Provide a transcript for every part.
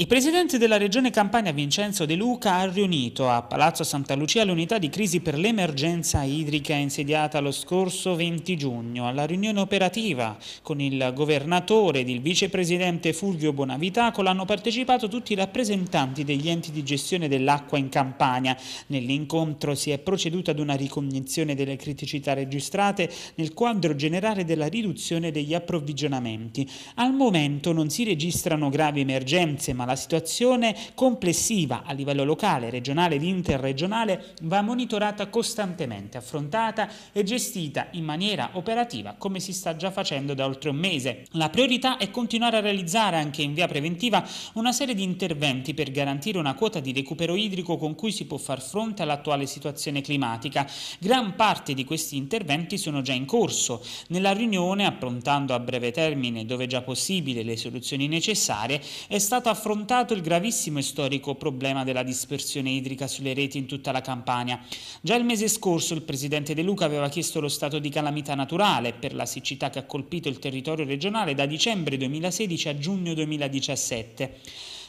Il presidente della regione Campania Vincenzo De Luca ha riunito a Palazzo Santa Lucia l'unità di crisi per l'emergenza idrica insediata lo scorso 20 giugno alla riunione operativa con il governatore ed il vicepresidente Fulvio Bonavitacolo hanno partecipato tutti i rappresentanti degli enti di gestione dell'acqua in Campania. Nell'incontro si è proceduto ad una ricognizione delle criticità registrate nel quadro generale della riduzione degli approvvigionamenti. Al momento non si registrano gravi emergenze ma la situazione complessiva a livello locale, regionale ed interregionale va monitorata costantemente, affrontata e gestita in maniera operativa come si sta già facendo da oltre un mese. La priorità è continuare a realizzare anche in via preventiva una serie di interventi per garantire una quota di recupero idrico con cui si può far fronte all'attuale situazione climatica. Gran parte di questi interventi sono già in corso. Nella riunione, approntando a breve termine dove è già possibile le soluzioni necessarie, è stato affrontato affrontato il gravissimo e storico problema della dispersione idrica sulle reti in tutta la Campania. Già il mese scorso il presidente De Luca aveva chiesto lo stato di calamità naturale per la siccità che ha colpito il territorio regionale da dicembre 2016 a giugno 2017.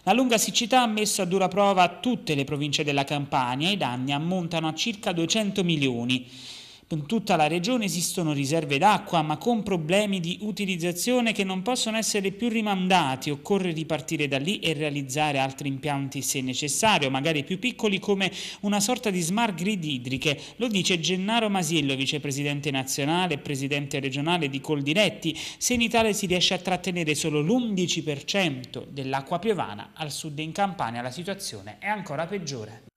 La lunga siccità ha messo a dura prova tutte le province della Campania e i danni ammontano a circa 200 milioni. In tutta la regione esistono riserve d'acqua, ma con problemi di utilizzazione che non possono essere più rimandati. Occorre ripartire da lì e realizzare altri impianti se necessario, magari più piccoli come una sorta di smart grid idriche. Lo dice Gennaro Masiello, vicepresidente nazionale e presidente regionale di Coldiretti. Se in Italia si riesce a trattenere solo l'11% dell'acqua piovana, al sud in Campania la situazione è ancora peggiore.